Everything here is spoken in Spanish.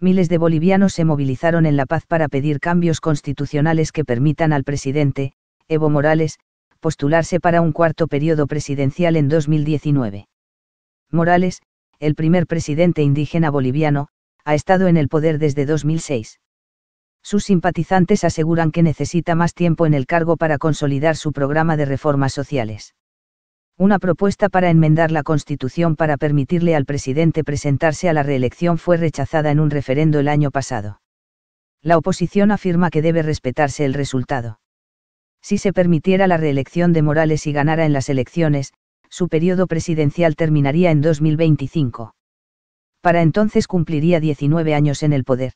miles de bolivianos se movilizaron en La Paz para pedir cambios constitucionales que permitan al presidente, Evo Morales, postularse para un cuarto periodo presidencial en 2019. Morales, el primer presidente indígena boliviano, ha estado en el poder desde 2006. Sus simpatizantes aseguran que necesita más tiempo en el cargo para consolidar su programa de reformas sociales. Una propuesta para enmendar la Constitución para permitirle al presidente presentarse a la reelección fue rechazada en un referendo el año pasado. La oposición afirma que debe respetarse el resultado. Si se permitiera la reelección de Morales y ganara en las elecciones, su periodo presidencial terminaría en 2025. Para entonces cumpliría 19 años en el poder.